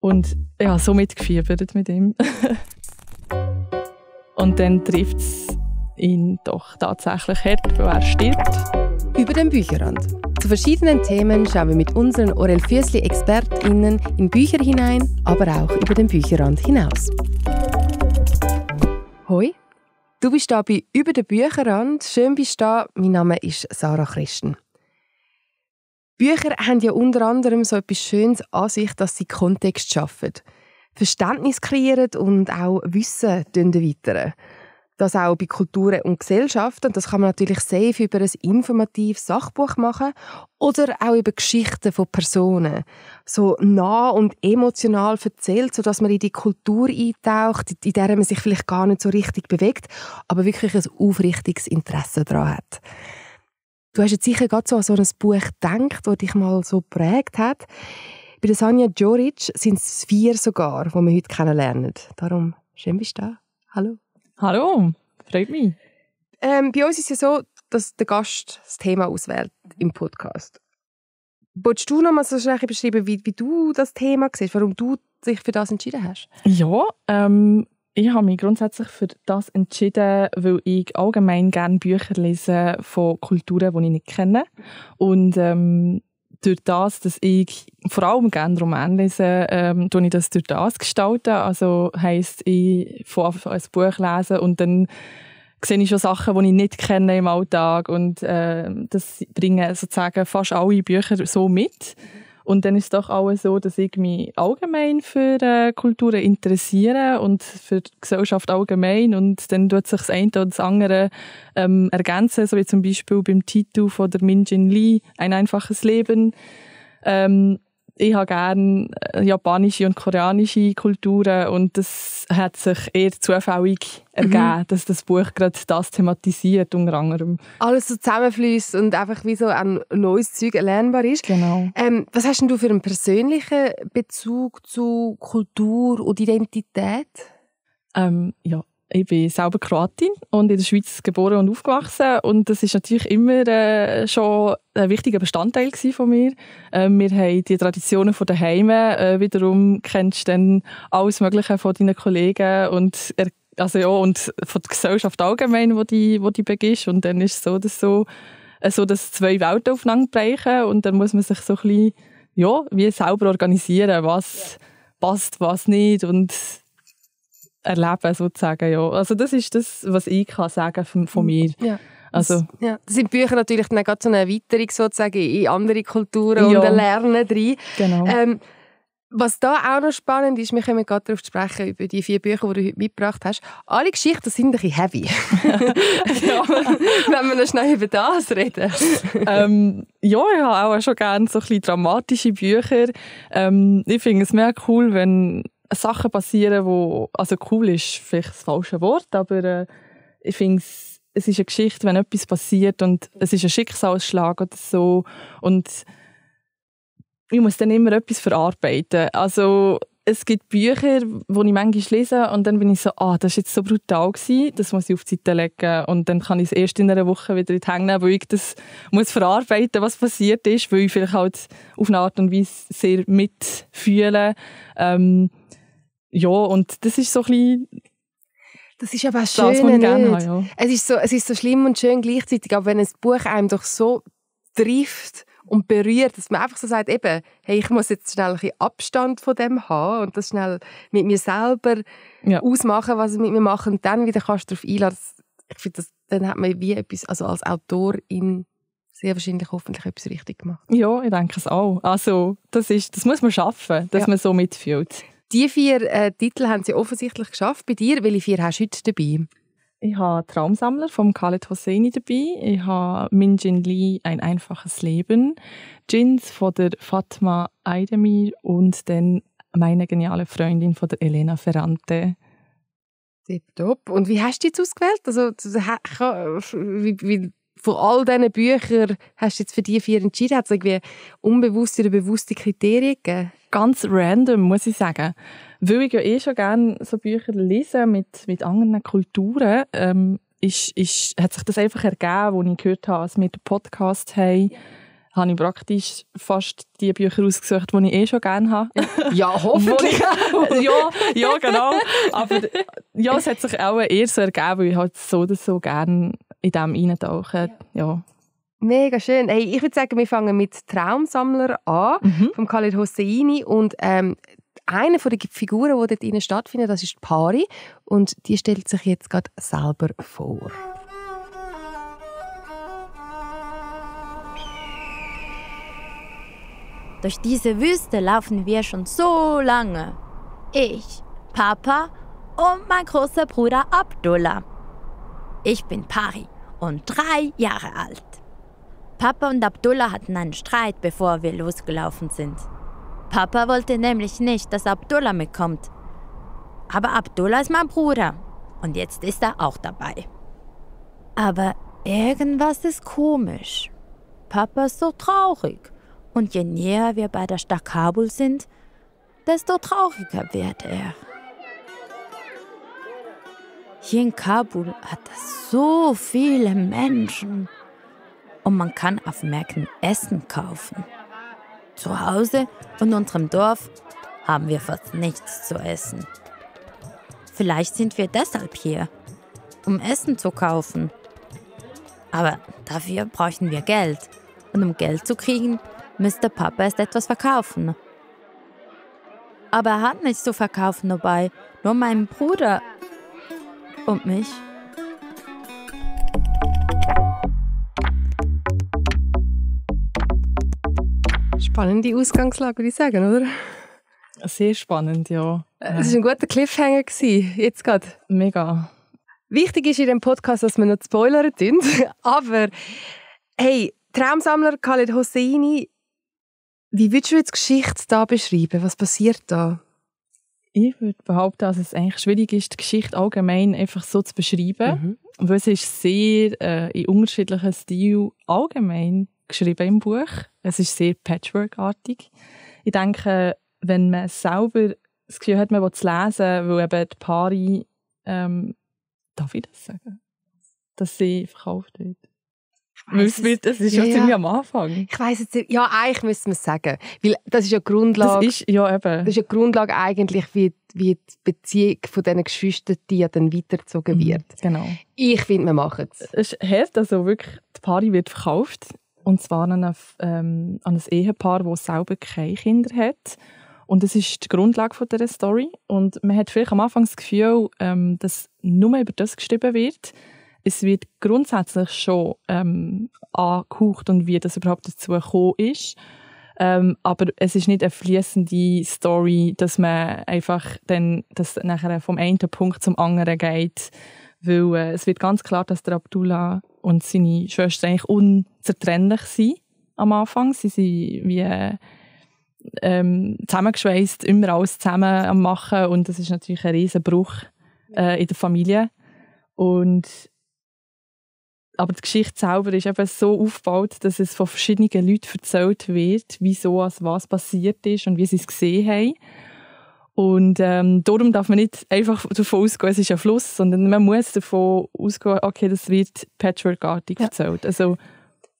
Und ja, so mitgefiebert mit ihm. und dann trifft es ihn doch tatsächlich hart, wo er stirbt. Über den Bücherrand. Zu verschiedenen Themen schauen wir mit unseren Orel Füssli-ExpertInnen in Bücher hinein, aber auch über den Bücherrand hinaus. Hoi, du bist da bei Über den Bücherrand. Schön bist du da. Mein Name ist Sarah Christen. Bücher haben ja unter anderem so etwas Schönes an sich, dass sie Kontext schaffen. Verständnis kreieren und auch Wissen erweitern. Das auch bei Kulturen und Gesellschaften. Das kann man natürlich safe über ein informatives Sachbuch machen oder auch über Geschichten von Personen. So nah und emotional erzählt, sodass man in die Kultur eintaucht, in der man sich vielleicht gar nicht so richtig bewegt, aber wirklich ein aufrichtiges Interesse daran hat. Du hast jetzt sicher gerade so an so ein Buch gedacht, das dich mal so prägt hat. Bei der Sanja Djoric sind es vier sogar, die wir heute kennenlernen. Darum, schön bist du da. Hallo. Hallo, freut mich. Ähm, bei uns ist es ja so, dass der Gast das Thema auswählt im Podcast. Wolltest du noch mal so schnell beschreiben, wie, wie, du das Thema siehst, warum du dich für das entschieden hast? Ja, ähm, ich habe mich grundsätzlich für das entschieden, weil ich allgemein gerne Bücher lese von Kulturen, die ich nicht kenne. Und ähm, durch das, dass ich vor allem gerne Roman lese, ähm, tue ich das durch das gestalten. Also heisst, ich von Anfang ein Buch lesen und dann sehe ich schon Sachen, die ich nicht kenne im Alltag und äh, das bringen sozusagen fast alle Bücher so mit. Mhm. Und dann ist es doch auch so, dass ich mich allgemein für äh, Kulturen interessiere und für die Gesellschaft allgemein. Und dann tut sich das eine oder das andere ähm, ergänzen, so wie zum Beispiel beim Titel von der Min Jin Lee, Ein einfaches Leben. Ähm, ich habe gerne äh, japanische und koreanische Kulturen und das hat sich eher zufällig ergeben, mhm. dass das Buch gerade das thematisiert, unter anderem. Alles so zusammenfließt und einfach wie so ein neues Zeug erlernbar ist. Genau. Ähm, was hast denn du für einen persönlichen Bezug zu Kultur und Identität? Ähm, ja, ich bin selber Kroatin und in der Schweiz geboren und aufgewachsen und das ist natürlich immer äh, schon ein wichtiger Bestandteil von mir. Äh, wir haben die Traditionen von daheim, äh, wiederum kennst du dann alles Mögliche von deinen Kollegen und also ja und von der Gesellschaft allgemein, wo die wo die begehst und dann ist es so, dass so äh, so dass zwei Welten aufeinander brechen und dann muss man sich so ein bisschen, ja wie selber organisieren, was passt, was nicht und erleben, sozusagen. Ja. Also das ist das, was ich kann sagen von, von mhm. mir. Ja. Also. Ja, das sind Bücher natürlich dann auch so eine Erweiterung sozusagen in andere Kulturen ja. und ein Lernen drin. Genau. Ähm, was da auch noch spannend ist, wir kommen gerade darauf zu sprechen, über die vier Bücher, die du heute mitgebracht hast. Alle Geschichten sind ein bisschen heavy. Wenn wir noch schnell über das reden. ähm, ja, ich habe auch schon gerne so ein bisschen dramatische Bücher. Ähm, ich finde es mehr cool, wenn Sachen passieren, wo also cool ist vielleicht das falsche Wort, aber äh, ich finde es es ist eine Geschichte, wenn etwas passiert und es ist ein Schicksalsschlag oder so und ich muss dann immer etwas verarbeiten. Also es gibt Bücher, wo ich manchmal lese und dann bin ich so, ah, das ist jetzt so brutal gewesen, das muss ich auf die Seite legen und dann kann ich es erst in einer Woche wieder in die Hänge nehmen, weil ich das muss verarbeiten, was passiert ist, weil ich vielleicht halt auf eine Art und Weise sehr mitfühle. Ähm, ja, und das ist so ein bisschen das ist aber schön, das, ich gerne habe, ja. es, ist so, es ist so schlimm und schön gleichzeitig, aber wenn ein Buch einem doch so trifft und berührt, dass man einfach so sagt, eben, hey, ich muss jetzt schnell ein bisschen Abstand von dem haben und das schnell mit mir selber ja. ausmachen, was ich mit mir mache und dann wieder kannst du darauf einladen. Ich finde, dann hat man wie etwas, also als Autorin sehr wahrscheinlich hoffentlich etwas richtig gemacht. Ja, ich denke es auch. Also, das, ist, das muss man schaffen, dass ja. man so mitfühlt. Die vier äh, Titel haben Sie offensichtlich geschafft. Bei dir, welche vier hast du heute dabei? Ich habe Traumsammler von Khaled Hosseini dabei. Ich habe Min Jin Lee, Ein einfaches Leben. Jins von der Fatma Aydemir und dann meine geniale Freundin von der Elena Ferrante. Top. Und wie hast du jetzt ausgewählt? Also, wie, wie, von all diesen Büchern hast du jetzt für die vier entschieden? Hat es irgendwie unbewusste oder bewusste Kriterien gegeben? ganz random, muss ich sagen. Weil ich ja eh schon gerne so Bücher lese mit, mit anderen Kulturen, ähm, ist, ist, hat sich das einfach ergeben, als ich gehört habe, dass wir den Podcast haben, habe ich praktisch fast die Bücher ausgesucht, die ich eh schon gerne habe. Ja, hoffentlich. ja, ja, genau. Aber ja, es hat sich auch eher so ergeben, weil ich halt so oder so gerne in dem reintauche. Ja. ja. Mega schön. Hey, ich würde sagen, wir fangen mit Traumsammler an, mhm. vom Khalid Hosseini. Und ähm, eine der Figuren, die dort drin stattfindet, das ist Pari. Und die stellt sich jetzt gerade selber vor. Durch diese Wüste laufen wir schon so lange. Ich, Papa und mein großer Bruder Abdullah. Ich bin Pari und drei Jahre alt. Papa und Abdullah hatten einen Streit, bevor wir losgelaufen sind. Papa wollte nämlich nicht, dass Abdullah mitkommt. Aber Abdullah ist mein Bruder und jetzt ist er auch dabei. Aber irgendwas ist komisch. Papa ist so traurig und je näher wir bei der Stadt Kabul sind, desto trauriger wird er. Hier in Kabul hat es so viele Menschen und man kann auf Märkten Essen kaufen. Zu Hause und unserem Dorf haben wir fast nichts zu essen. Vielleicht sind wir deshalb hier, um Essen zu kaufen. Aber dafür brauchen wir Geld. Und um Geld zu kriegen, müsste Papa erst etwas verkaufen. Aber er hat nichts zu verkaufen dabei, nur meinen Bruder und mich. Spannende Ausgangslage, würde ich sagen, oder? Sehr spannend, ja. Es war ein guter Cliffhanger, gewesen, jetzt gerade. Mega. Wichtig ist in dem Podcast, dass wir nicht spoilern tun, aber hey, Traumsammler Khaled Hosseini, wie würdest du jetzt die Geschichte da beschreiben? Was passiert da? Ich würde behaupten, dass es eigentlich schwierig ist, die Geschichte allgemein einfach so zu beschreiben, mhm. weil es ist sehr äh, in unterschiedlichen Stil allgemein geschrieben im Buch. Es ist sehr patchworkartig. Ich denke, wenn man selber das Gefühl hat, man will es lesen, weil eben die Paare, ähm, darf ich das sagen? Dass sie verkauft wird. Es wir, das ist ja, ziemlich ja. am Anfang. Ich weiß jetzt ja eigentlich müssen wir es sagen, weil das ist ja Grundlage. Das ist ja eben. Das ist ja Grundlage eigentlich, wie, wie die Beziehung von diesen Geschwistern die dann weitergezogen mhm, wird. Mhm, genau. Ich finde, wir machen es. Es ist also wirklich, die Paare wird verkauft und zwar an ein, ähm, an ein Ehepaar, das selber keine Kinder hat. Und das ist die Grundlage von dieser Story. Und man hat vielleicht am Anfang das Gefühl, ähm, dass nur über das geschrieben wird. Es wird grundsätzlich schon ähm, angehaucht und wie das überhaupt dazu gekommen ist. Ähm, aber es ist nicht eine fließende Story, dass man einfach dann, dass nachher vom einen Punkt zum anderen geht, weil äh, es wird ganz klar, dass der Abdullah und seine Schwester eigentlich unzertrennlich sind am Anfang. Sie sind wie äh, ähm, zusammengeschweißt, immer alles zusammen am machen und das ist natürlich ein riesen Bruch äh, in der Familie. Und aber die Geschichte selber ist eben so aufgebaut, dass es von verschiedenen Leuten erzählt wird, wieso, was passiert ist und wie sie es gesehen haben. Und ähm, darum darf man nicht einfach davon ausgehen, es ist ein Fluss, sondern man muss davon ausgehen, okay, das wird patchworkartig ja. erzählt. Also,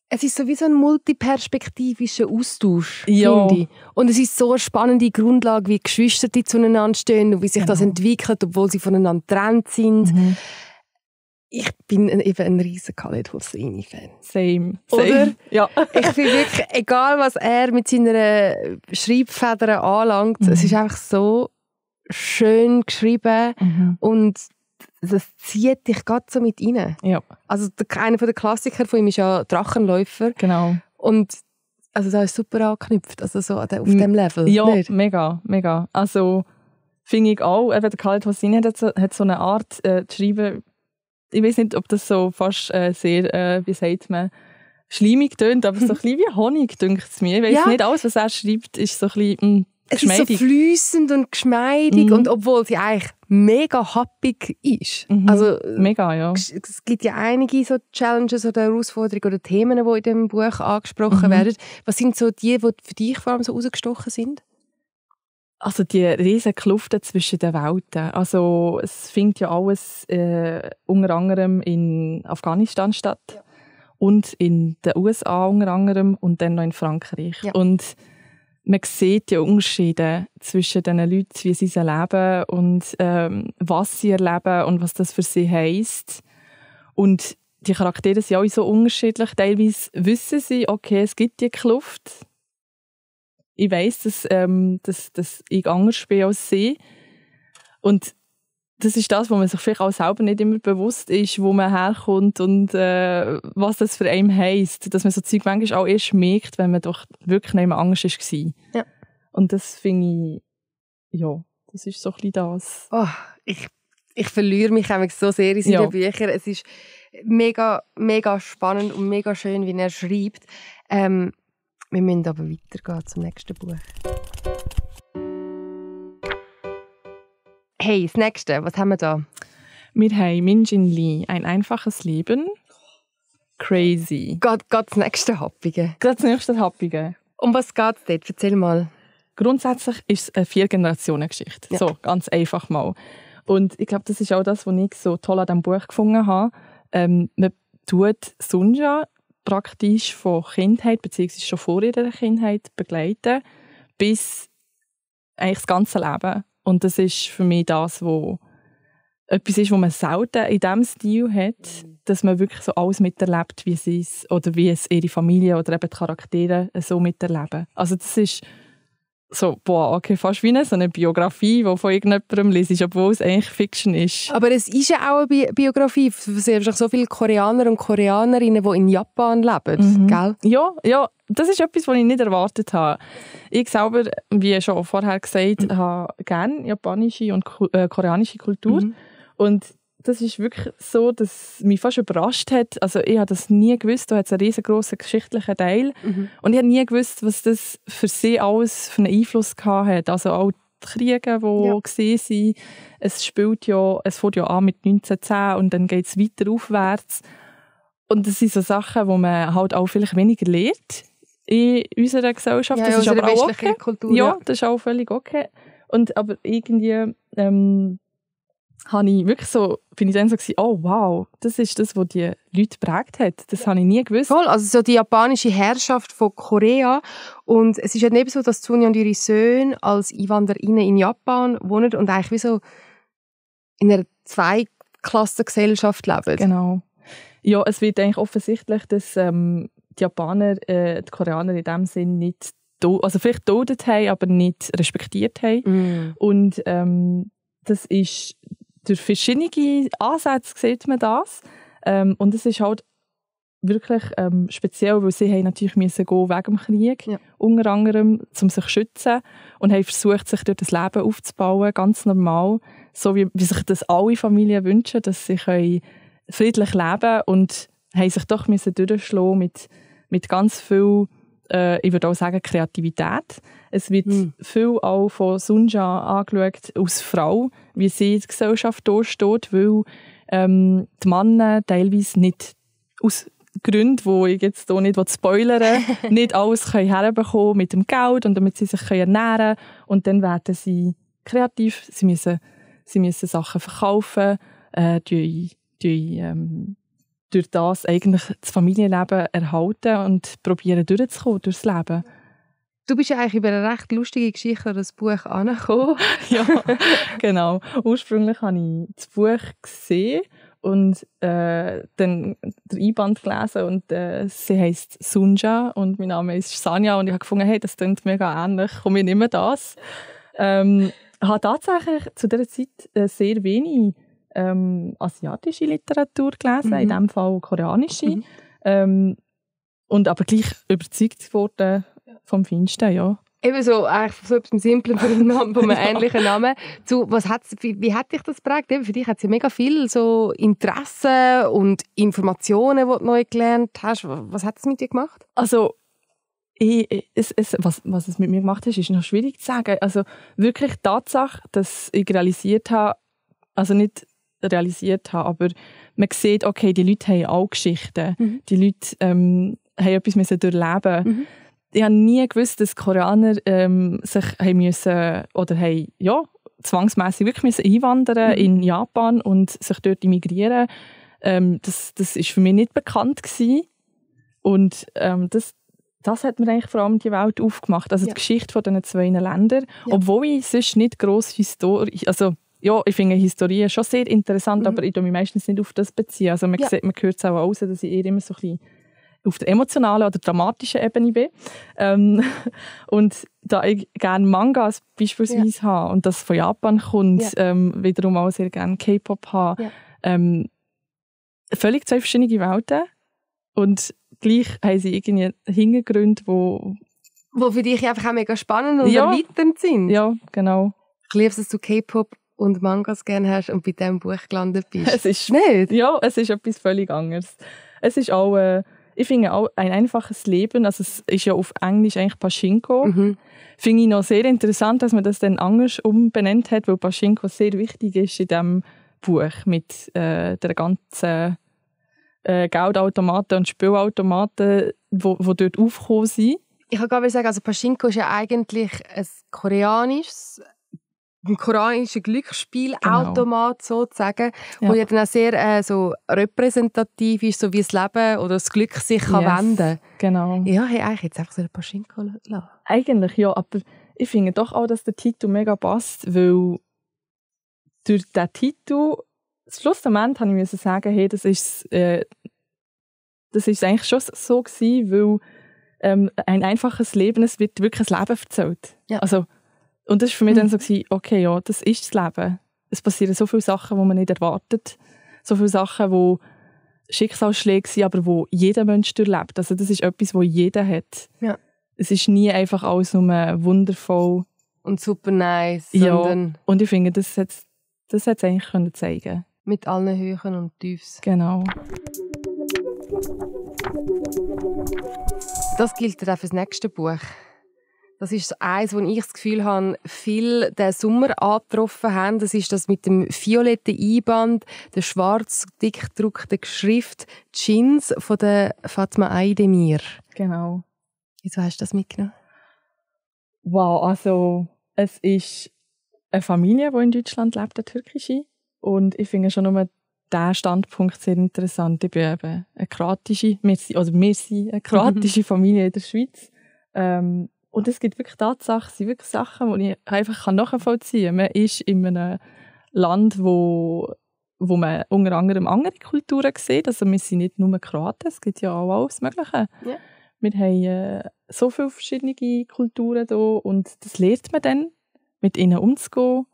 es ist sowieso ein multiperspektivischer Austausch, ja. finde ich. Und es ist so eine spannende Grundlage, wie Geschwister die zueinander stehen und wie sich genau. das entwickelt, obwohl sie voneinander getrennt sind. Mhm ich bin ein, eben ein riesen Khaled Hosseini Fan. Same. Same. Oder? Ja. ich finde wirklich, egal was er mit seinen Schreibfedern anlangt, mhm. es ist einfach so schön geschrieben mhm. und das zieht dich gerade so mit rein. Ja. Also einer der Klassiker von ihm ist ja Drachenläufer. Genau. Und also da ist super angeknüpft, also so auf dem Level. Ja, nicht? mega, mega. Also finde ich auch, eben der Khaled Hosseini hat so, hat so eine Art äh, zu schreiben, ich weiß nicht, ob das so fast äh, sehr, äh, wie sagt man, schleimig tönt, aber so ein bisschen wie Honig, dünkt es mir. Ich weiß ja. nicht, alles, was er schreibt, ist so ein bisschen... Mh, mm, es ist so flüssend und geschmeidig mhm. und obwohl sie eigentlich mega happig ist. Mhm. Also, mega, ja. Es gibt ja einige so Challenges oder Herausforderungen oder Themen, die in dem Buch angesprochen mhm. werden. Was sind so die, die für dich vor allem so rausgestochen sind? Also die riesen Kluften zwischen den Welten. Also es findet ja alles äh, unter anderem in Afghanistan statt ja. und in den USA unter anderem und dann noch in Frankreich. Ja. Und man sieht die Unterschiede zwischen den Leuten, wie sie es erleben und ähm, was sie erleben und was das für sie heißt. Und die Charaktere sind auch so unterschiedlich. Teilweise wissen sie, okay, es gibt die Kluft ich weiß, dass, ähm, dass, dass ich anders bin als sie. Und das ist das, wo man sich vielleicht auch selber nicht immer bewusst ist, wo man herkommt und äh, was das für einen heisst. Dass man so Zeug manchmal auch erst merkt, wenn man doch wirklich nicht mehr anders war. Ja. Und das finde ich, ja, das ist so ein bisschen das. Oh, ich, ich verliere mich so sehr in seinen ja. Büchern. Es ist mega, mega spannend und mega schön, wie er schreibt. Ähm, wir müssen aber weitergehen zum nächsten Buch. Hey, das nächste, was haben wir da? Wir haben Minjin Lee, ein einfaches Leben. Crazy. Geht, geht das nächste Happige? Geht das nächste Happige. Um was geht es dort? Erzähl mal. Grundsätzlich ist es eine Vier-Generationen-Geschichte. Ja. So, ganz einfach mal. Und ich glaube, das ist auch das, was ich so toll an diesem Buch gefunden habe. Ähm, man tut Sunja praktisch von Kindheit, beziehungsweise schon vor ihrer Kindheit begleiten, bis eigentlich das ganze Leben. Und das ist für mich das, was etwas ist, was man selten in diesem Stil hat, mhm. dass man wirklich so alles miterlebt, wie sie es oder wie es ihre Familie oder eben die Charaktere so miterleben. Also das ist so, boah, okay, fast wie eine, so eine Biografie, die von irgendjemandem liest, obwohl es eigentlich Fiction ist. Aber es ist ja auch eine Bi Biografie. Es gibt so viele Koreaner und Koreanerinnen, die in Japan leben, mhm. gell? Ja, ja, das ist etwas, was ich nicht erwartet habe. Ich selber, wie schon vorher gesagt, mhm. habe gerne japanische und äh, koreanische Kultur. Mhm. Und das ist wirklich so, dass mich fast überrascht hat. Also ich habe das nie gewusst. Da hat es einen riesengroßen geschichtlichen Teil. Mhm. Und ich habe nie gewusst, was das für sie alles für einen Einfluss gehabt hat. Also auch die Kriege, die ja. gesehen sind. Es spielt ja, es fängt ja an mit 1910 und dann geht es weiter aufwärts. Und das sind so Sachen, die man halt auch vielleicht weniger lernt in unserer Gesellschaft. Ja, das ist aber auch okay. Kultur, ja. ja, das ist auch völlig okay. Und aber irgendwie ähm, habe ich wirklich so, bin ich dann so gewesen, oh wow, das ist das, was die Leute prägt hat. Das habe ich nie gewusst. Voll, also so die japanische Herrschaft von Korea. Und es ist halt eben so, dass Tsunja und ihre Söhne als Einwandererinnen in Japan wohnen und eigentlich wie so in einer Zweiklassengesellschaft leben. Genau. Ja, es wird eigentlich offensichtlich, dass ähm, die Japaner, äh, die Koreaner in dem Sinn nicht, also vielleicht todet haben, aber nicht respektiert haben. Mm. Und ähm, das ist durch verschiedene Ansätze sieht man das. Ähm, und es ist halt wirklich ähm, speziell, weil sie haben natürlich müssen gehen wegen dem Krieg, ja. unter anderem, um sich zu schützen und haben versucht, sich dort das Leben aufzubauen, ganz normal, so wie, wie sich das alle Familien wünschen, dass sie können friedlich leben und haben sich doch müssen durchschlagen mit, mit ganz vielen äh, ich würde auch sagen, Kreativität. Es wird hm. viel auch von Sunja angeschaut, als Frau, wie sie in der Gesellschaft durchsteht, weil ähm, die Männer teilweise nicht aus Gründen, wo ich jetzt hier nicht spoilern will, nicht alles können herbekommen mit dem Geld und damit sie sich ernähren können. Und dann werden sie kreativ, sie müssen, sie müssen Sachen verkaufen, äh, die, die ähm, durch das eigentlich das Familienleben erhalten und probieren durchzukommen durchs Leben. Du bist ja eigentlich über eine recht lustige Geschichte an das Buch angekommen. ja, genau. Ursprünglich habe ich das Buch gesehen und äh, dann den Einband gelesen und äh, sie heißt Sunja und mein Name ist Sanja und ich habe gefunden, hey, das klingt mega ähnlich, komm, ich nehme das. Ähm, habe tatsächlich zu dieser Zeit äh, sehr wenig ähm, asiatische Literatur gelesen, mhm. in dem Fall koreanische. Mhm. Ähm, und aber gleich überzeugt worden vom Finsten, ja. Eben so, eigentlich von so etwas Simplen von einem, von einem ja. ähnlichen Namen. Zu, was hat's, wie, wie hat dich das geprägt? Eben, für dich hat es ja mega viel so Interessen und Informationen, die du neu gelernt hast. Was hat es mit dir gemacht? Also, ich, es, es, was, was es mit mir gemacht hat, ist noch schwierig zu sagen. Also wirklich die Tatsache, dass ich realisiert habe, also nicht realisiert habe. Aber man sieht, okay, die Leute haben auch Geschichten. Mhm. Die Leute ähm, haben etwas müssen durchleben mhm. Ich habe nie gewusst, dass Koreaner ähm, sich haben müssen, oder haben, ja, zwangsmässig wirklich müssen einwandern mhm. in Japan und sich dort immigrieren. Ähm, das, das für mich nicht bekannt gewesen. Und ähm, das, das hat mir eigentlich vor allem die Welt aufgemacht. Also ja. die Geschichte von diesen zwei Ländern. Ja. Obwohl ich sonst nicht gross historisch, also ja, ich finde Historie schon sehr interessant, mhm. aber ich beziehe mich meistens nicht auf das beziehen. Also man, ja. sieht, man hört es auch aus, dass ich eher immer so ein bisschen auf der emotionalen oder dramatischen Ebene bin. Ähm, und da ich gerne Mangas beispielsweise ja. habe und das von Japan kommt, ja. ähm, wiederum auch sehr gerne K-Pop habe, ja. ähm, völlig zwei verschiedene Welten und gleich haben sie irgendwie Hintergründe, wo wo für dich einfach auch mega spannend und ja. erweiternd sind. Ja, genau. Ich liebe es, dass du K-Pop und Mangas gerne hast und bei diesem Buch gelandet bist. Es ist nicht. Ja, es ist etwas völlig anderes. Es ist auch, äh, ich finde auch ein einfaches Leben, also es ist ja auf Englisch eigentlich Pashinko. Mhm. Finde ich noch sehr interessant, dass man das dann anders umbenannt hat, weil Pashinko sehr wichtig ist in diesem Buch mit äh, der ganzen äh, Geldautomaten und Spielautomaten, wo, wo dort aufgekommen sind. Ich kann gerade sagen, also Pachinko ist ja eigentlich ein koreanisches ein Koran Glücksspielautomat genau. sozusagen, ja. wo ja dann auch sehr äh, so repräsentativ ist, so wie das Leben oder das Glück sich yes. kann wenden Genau. Ja, hey, eigentlich jetzt einfach so ein paar Schinken lassen. Eigentlich ja, aber ich finde doch auch, dass der Titel mega passt, weil durch den Titel schlussendlich habe ich müssen sagen, hey, das ist äh, das ist eigentlich schon so gewesen, weil ähm, ein einfaches Leben, es wird wirklich ein Leben erzählt. Ja. Also und das war für mich mhm. dann so, gewesen, okay, ja, das ist das Leben. Es passieren so viele Sachen, die man nicht erwartet. So viele Sachen, die Schicksalsschläge sind, aber die jeder Mensch durchlebt. Also das ist etwas, das jeder hat. Ja. Es ist nie einfach alles nur wundervoll. Und super nice. Ja, und ich finde, das hat es das hat's eigentlich können zeigen Mit allen Höhen und Tiefs. Genau. Das gilt dann auch für das nächste Buch. Das ist eins, wo ich das Gefühl habe, viel den Sommer angetroffen haben. Das ist das mit dem violetten Einband, der schwarz dick gedruckten Schrift Jeans von der Fatma Aydemir. Genau. Wieso hast du das mitgenommen? Wow, also es ist eine Familie, die in Deutschland lebt, der türkische. Und ich finde schon nur diesen Standpunkt sehr interessant. Ich bin eben eine kroatische, wir sind, also wir sind eine kroatische Familie in der Schweiz. Ähm, und es gibt wirklich Tatsachen, sind wirklich Sachen, die ich einfach nachvollziehen kann. Man ist in einem Land, wo, wo man unter anderem andere Kulturen sieht. Also wir sind nicht nur Kroaten, es gibt ja auch alles Mögliche. Yeah. Wir haben äh, so viele verschiedene Kulturen hier und das lernt man dann, mit ihnen umzugehen.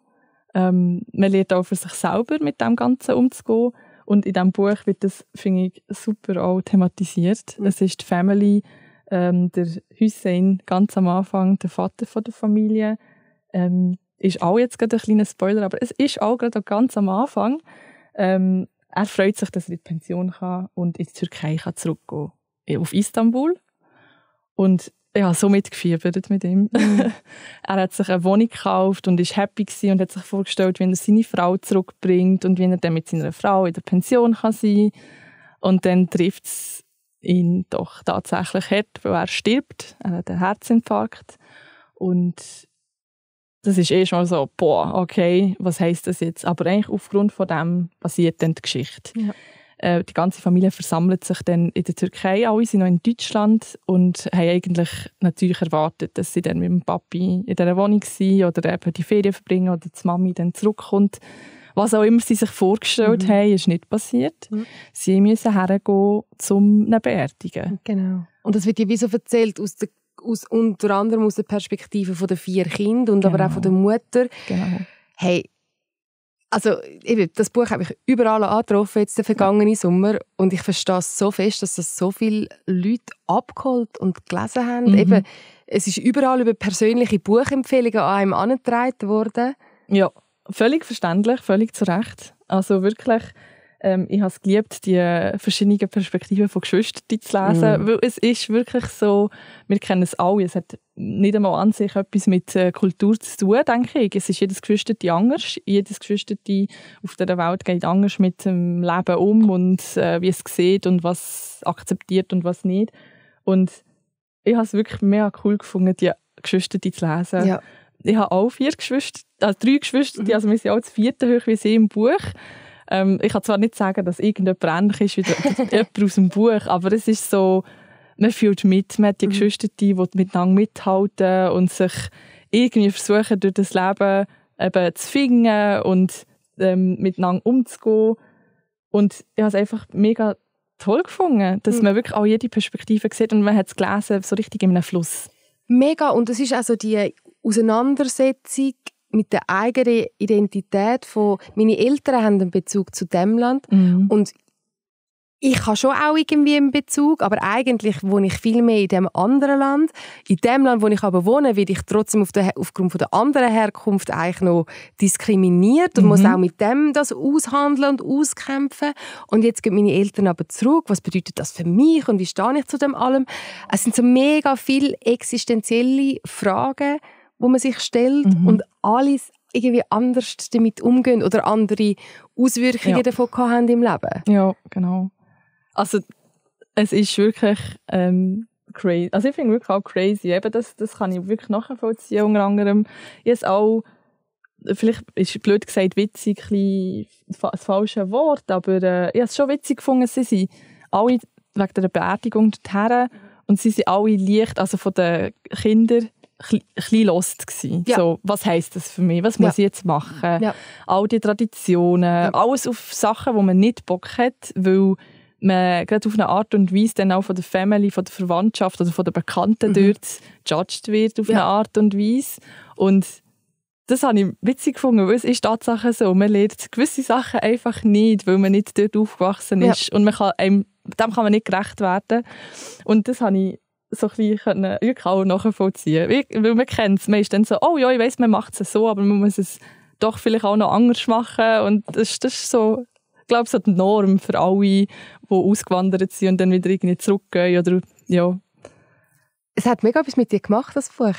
Ähm, man lernt auch für sich selber mit dem Ganzen umzugehen. Und in diesem Buch wird das, finde ich, super auch thematisiert. Mhm. Es ist die Family, ähm, der Hussein, ganz am Anfang, der Vater von der Familie, ähm, ist auch jetzt gerade ein kleiner Spoiler, aber es ist auch gerade ganz am Anfang. Ähm, er freut sich, dass er in die Pension kann und in die Türkei kann zurückgehen auf Istanbul. Und ja, so mitgefiebert mit ihm. Mhm. er hat sich eine Wohnung gekauft und ist happy gewesen und hat sich vorgestellt, wie er seine Frau zurückbringt und wie er dann mit seiner Frau in der Pension kann sein Und dann trifft es ihn doch tatsächlich hat, weil er stirbt, er hat einen Herzinfarkt und das ist eh schon so, boah, okay, was heißt das jetzt? Aber eigentlich aufgrund von dem passiert dann die Geschichte. Ja. Äh, die ganze Familie versammelt sich dann in der Türkei, alle sind noch in Deutschland und haben eigentlich natürlich erwartet, dass sie dann mit dem Papi in dieser Wohnung sind oder eben die Ferien verbringen oder die Mami dann zurückkommt was auch immer sie sich vorgestellt mhm. haben, ist nicht passiert. Mhm. Sie müssen hergehen zum Beerdigen. Genau. Und das wird ja wieso erzählt aus der aus, unter anderem aus der Perspektive der vier Kinder und genau. aber auch von der genau. Mutter. Genau. Hey, also eben, das Buch habe ich überall angetroffen jetzt den vergangenen Sommer und ich verstehe es so fest, dass das so viele Leute abgeholt und gelesen haben. Mhm. Eben, es ist überall über persönliche Buchempfehlungen an einem angetragen worden. Ja. Völlig verständlich, völlig zu Recht. Also wirklich, ähm, ich habe es geliebt, die verschiedenen Perspektiven von Geschwistern zu lesen, mm. weil es ist wirklich so, wir kennen es alle, es hat nicht einmal an sich etwas mit äh, Kultur zu tun, denke ich. Es ist jedes Geschwisterte anders, jedes Geschwisterte auf der Welt geht anders mit dem Leben um und äh, wie es sieht und was akzeptiert und was nicht. Und ich habe es wirklich mega cool gefunden, die Geschwisterte zu lesen. Ja ich habe auch vier Geschwister, also drei Geschwister, die mhm. also wir sind auch das vierte hoch wie sie im Buch. Ähm, ich kann zwar nicht sagen, dass irgendjemand ähnlich ist wie jemand aus dem Buch, aber es ist so, man fühlt mit, man hat die mhm. Geschwister, die, die miteinander mithalten und sich irgendwie versuchen, durch das Leben eben zu finden und ähm, miteinander umzugehen. Und ich habe es einfach mega toll gefunden, dass mhm. man wirklich auch jede Perspektive sieht und man hat es gelesen, so richtig in einem Fluss. Mega, und es ist also die Auseinandersetzung mit der eigenen Identität von meine Eltern haben einen Bezug zu dem Land mhm. und ich habe schon auch irgendwie einen Bezug, aber eigentlich wohne ich viel mehr in dem anderen Land. In dem Land, wo ich aber wohne, werde ich trotzdem auf der, aufgrund von der anderen Herkunft eigentlich noch diskriminiert und mhm. muss auch mit dem das aushandeln und auskämpfen. Und jetzt gehen meine Eltern aber zurück. Was bedeutet das für mich und wie stehe ich zu dem allem? Es sind so mega viele existenzielle Fragen, wo man sich stellt mhm. und alles irgendwie anders damit umgehen oder andere Auswirkungen ja. davon haben im Leben. Ja, genau. Also es ist wirklich ähm, crazy. Also ich finde wirklich auch crazy. Eben das, das kann ich wirklich nachvollziehen. Unter anderem jetzt auch vielleicht ist blöd gesagt witzig ein das falsche Wort, aber äh, ich habe es schon witzig gefunden, sie sind alle wegen der Beerdigung dorthin und sie sind alle leicht, also von den Kindern bisschen lost gewesen. Ja. So, was heisst das für mich? Was muss ja. ich jetzt machen? Ja. All die Traditionen, alles auf Sachen, wo man nicht Bock hat, weil man gerade auf eine Art und Weise dann auch von der Family, von der Verwandtschaft oder von den Bekannten mhm. dort judged wird auf eine Art und Weise. Und das habe ich witzig gefunden, weil es ist Tatsache so, man lernt gewisse Sachen einfach nicht, weil man nicht dort aufgewachsen ist und man kann einem, dem kann man nicht gerecht werden. Und das habe ich so ein bisschen wirklich auch nachvollziehen können. Weil man kennt es. Man ist dann so, oh ja, ich weiß, man macht es so, aber man muss es doch vielleicht auch noch anders machen. Und das, das ist so, ich glaube, so die Norm für alle, die ausgewandert sind und dann wieder irgendwie zurückgehen. Oder, ja. Es hat mega etwas mit dir gemacht, das Buch,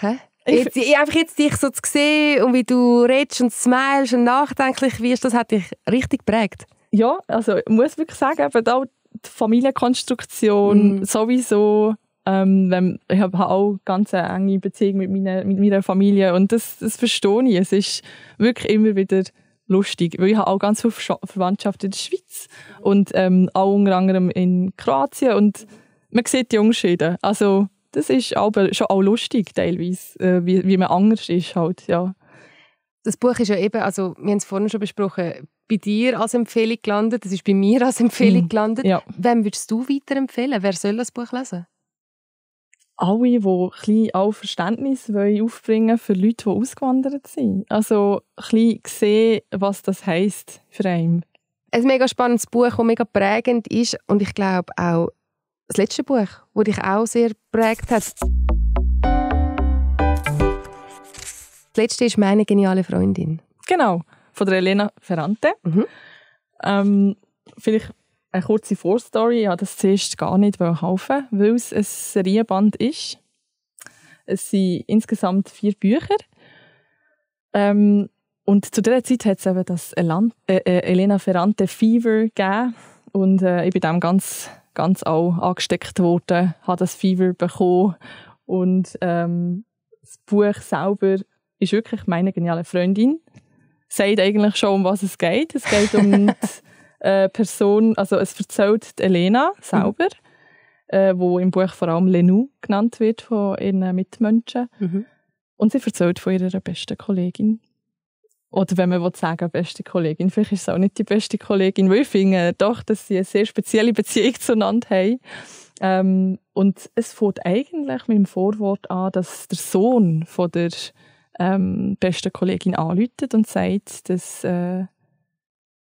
Jetzt, ich, einfach jetzt dich so zu sehen und wie du redest und smilest und nachdenklich wirst, das hat dich richtig geprägt. Ja, also ich muss wirklich sagen, eben auch die Familienkonstruktion mm. sowieso ähm, wenn, ich habe auch ganz eine enge Beziehung mit meiner, mit meiner Familie und das, das verstehe ich. Es ist wirklich immer wieder lustig, weil ich habe auch ganz viele Verwandtschaft in der Schweiz und ähm, auch unter anderem in Kroatien und man sieht die Unterschiede. Also das ist aber schon auch lustig teilweise, äh, wie, wie man anders ist halt, ja. Das Buch ist ja eben, also wir haben es vorhin schon besprochen, bei dir als Empfehlung gelandet, es ist bei mir als Empfehlung mhm. gelandet. Ja. Wem würdest du weiterempfehlen? Wer soll das Buch lesen? alle, die ein auch Verständnis wollen aufbringen für Leute, die ausgewandert sind. Also ein sehen, was das heisst für einen. Ein mega spannendes Buch, das mega prägend ist und ich glaube auch das letzte Buch, das dich auch sehr prägt hat. Das letzte ist «Meine geniale Freundin». Genau, von der Elena Ferrante. Mhm. Ähm, vielleicht eine kurze Vorstory. Ich wollte das zuerst gar nicht kaufen, weil es ein Serienband ist. Es sind insgesamt vier Bücher. Ähm, und zu dieser Zeit hat es eben das Elan äh, äh, Elena Ferrante Fever gegeben. Und äh, ich bin dem ganz, ganz auch angesteckt worden, habe das Fever bekommen. Und ähm, das Buch selber ist wirklich meine geniale Freundin. Sagt eigentlich schon, um was es geht. Es geht um äh, Person, also es erzählt Elena selber, mhm. äh, wo im Buch vor allem Lenou genannt wird von ihren Mitmenschen. Mhm. Und sie erzählt von ihrer besten Kollegin. Oder wenn man sagen will, beste Kollegin. Vielleicht ist es auch nicht die beste Kollegin, weil ich finde doch, dass sie eine sehr spezielle Beziehung zueinander haben. Ähm, und es fängt eigentlich mit dem Vorwort an, dass der Sohn von der ähm, besten Kollegin anläutet und sagt, dass äh,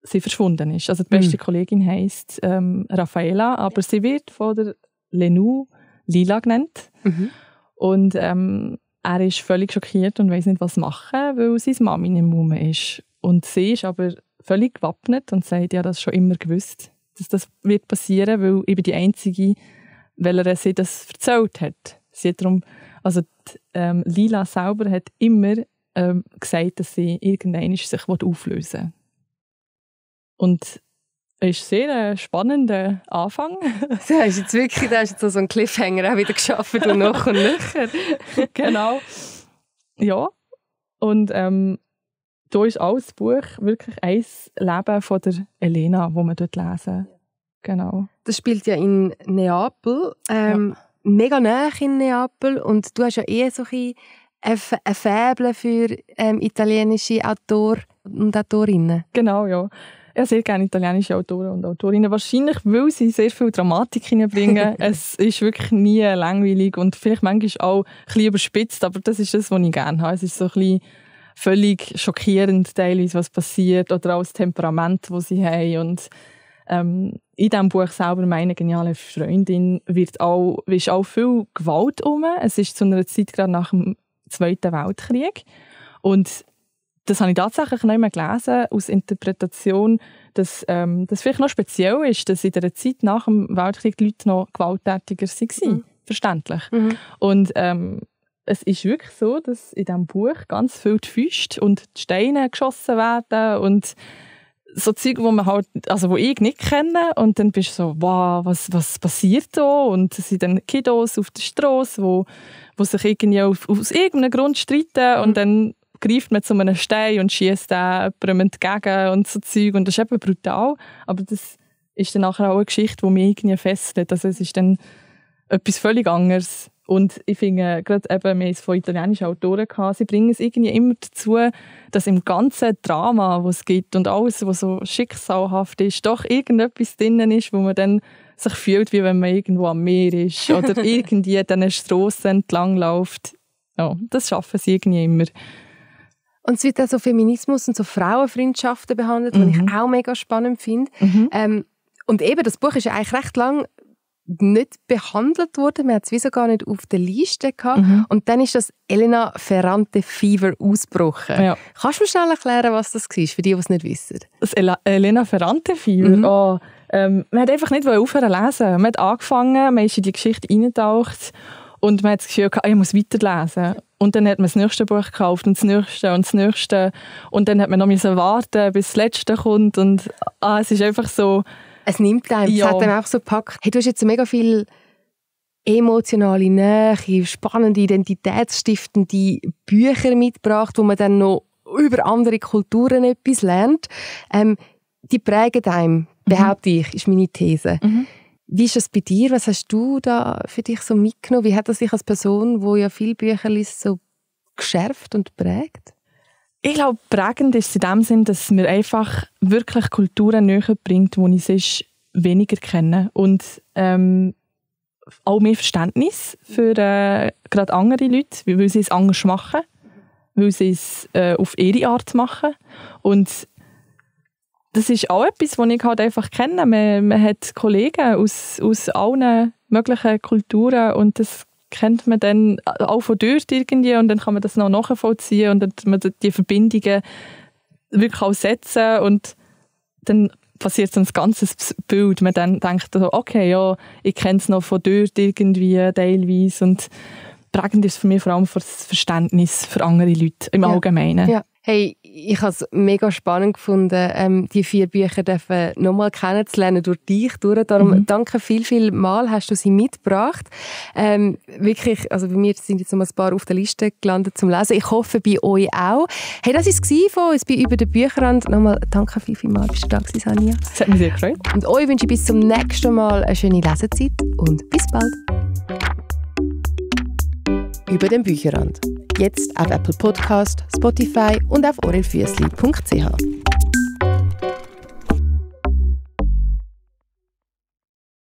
sie verschwunden ist. Also die beste mhm. Kollegin heißt ähm, Raffaela, aber sie wird von der Lenou Lila genannt. Mhm. Und ähm, er ist völlig schockiert und weiß nicht, was machen, weil seine Mama nicht mehr ist. Und sie ist aber völlig gewappnet und sagt, ja, das schon immer gewusst, dass das wird passieren, weil ich die Einzige, welcher sie das erzählt hat. Sie hat darum, also die, ähm, Lila selber hat immer ähm, gesagt, dass sie irgendwann sich auflösen will. Und es ist ein sehr spannender Anfang. du hast jetzt wirklich, hast jetzt so einen Cliffhanger auch wieder geschaffen und noch und nöcher. genau. Ja. Und ähm, da ist alles Buch wirklich ein Leben von der Elena, wo man dort lesen. Genau. Das spielt ja in Neapel, ähm, ja. mega nah in Neapel und du hast ja eher so ein ein Faible für ähm, italienische Autoren und Autorinnen. Genau, ja ja, sehr gerne italienische Autoren und Autorinnen. Wahrscheinlich, weil sie sehr viel Dramatik hineinbringen. es ist wirklich nie langweilig und vielleicht manchmal auch ein bisschen überspitzt, aber das ist das, was ich gerne habe. Es ist so ein bisschen völlig schockierend teilweise, was passiert oder auch das Temperament, das sie haben und ähm, in diesem Buch selber «Meine geniale Freundin» wird auch, ist auch viel Gewalt um. Es ist zu einer Zeit gerade nach dem Zweiten Weltkrieg und das habe ich tatsächlich noch immer gelesen, aus Interpretation, dass ähm, das vielleicht noch speziell ist, dass in der Zeit nach dem Weltkrieg die Leute noch gewalttätiger waren. Mhm. Verständlich. Mhm. Und ähm, es ist wirklich so, dass in diesem Buch ganz viel die Fäuste und die Steine geschossen werden und so Zeug, wo man halt, also wo ich nicht kenne und dann bist du so, wow, was, was passiert da? Und es sind dann Kiddos auf der Straße, wo, wo sich irgendwie auf, aus irgendeinem Grund streiten und mhm. dann greift man zu einem Stein und schießt den jemandem entgegen und so Zeug. Und das ist eben brutal. Aber das ist dann nachher auch eine Geschichte, die mich irgendwie fesselt. Also es ist dann etwas völlig anderes. Und ich finde, gerade eben, wir haben es von italienischen Autoren gehabt, sie bringen es irgendwie immer dazu, dass im ganzen Drama, das es gibt und alles, was so schicksalhaft ist, doch irgendetwas drinnen ist, wo man dann sich fühlt, wie wenn man irgendwo am Meer ist oder irgendwie an einer Strasse entlangläuft. Ja, das schaffen sie irgendwie immer. Und es wird auch so Feminismus und so Frauenfreundschaften behandelt, mhm. was ich auch mega spannend finde. Mhm. Ähm, und eben, das Buch ist ja eigentlich recht lang nicht behandelt worden. Man hat es wieso gar nicht auf der Liste gehabt. Mhm. Und dann ist das Elena Ferrante Fever ausgebrochen. Ja. Kannst du mir schnell erklären, was das war, für die, die es nicht wissen? Das El Elena Ferrante Fever? Mhm. Oh, ähm, man hat einfach nicht aufhören lesen. Man hat angefangen, man ist in die Geschichte eingetaucht und man hat das Gefühl gehabt, ah, ich muss weiterlesen. Und dann hat man das nächste Buch gekauft und das nächste und das nächste. Und dann hat man noch müssen warten, bis das letzte kommt. Und ah, es ist einfach so... Es nimmt einem, ja. es hat einem auch so gepackt. Hey, du hast jetzt mega viel emotionale Nähe, spannende, identitätsstiftende Bücher mitgebracht, wo man dann noch über andere Kulturen etwas lernt. Ähm, die prägen einem, mhm. behaupte mhm. ich, ist meine These. Mhm. Wie ist es bei dir? Was hast du da für dich so mitgenommen? Wie hat das dich als Person, wo ja viel Bücher liest, so geschärft und prägt? Ich glaube, prägend ist es in dem Sinn, dass mir einfach wirklich Kulturen näher bringt, die ich sonst weniger kenne. Und ähm, auch mehr Verständnis für äh, gerade andere Leute, weil sie es anders machen, weil sie es äh, auf ihre Art machen. Und das ist auch etwas, was ich halt einfach kenne. Man, man hat Kollegen aus, aus allen möglichen Kulturen und das kennt man dann auch von dort irgendwie und dann kann man das noch nachvollziehen und dann man die Verbindungen wirklich auch setzen und dann passiert dann das ganze Bild. Man dann denkt so, okay, ja, ich kenne es noch von dort irgendwie teilweise und prägend ist für mich vor allem für das Verständnis für andere Leute im ja. Allgemeinen. Ja. Hey, ich habe es mega spannend gefunden, ähm, die vier Bücher dürfen nochmal kennenzulernen durch dich. Durch. Darum mhm. danke viel, viel Mal, hast du sie mitgebracht. Ähm, wirklich, also bei mir sind jetzt noch ein paar auf der Liste gelandet zum Lesen. Ich hoffe bei euch auch. Hey, das ist es von uns bei «Über den Bücherrand». Nochmal danke viel, viel Mal, bist du da gewesen, Sanja. Das hat mich sehr gefreut. Und euch wünsche ich bis zum nächsten Mal eine schöne Lesezeit und bis bald. «Über den Bücherrand». Jetzt auf Apple Podcast, Spotify und auf orelfüssli.ch.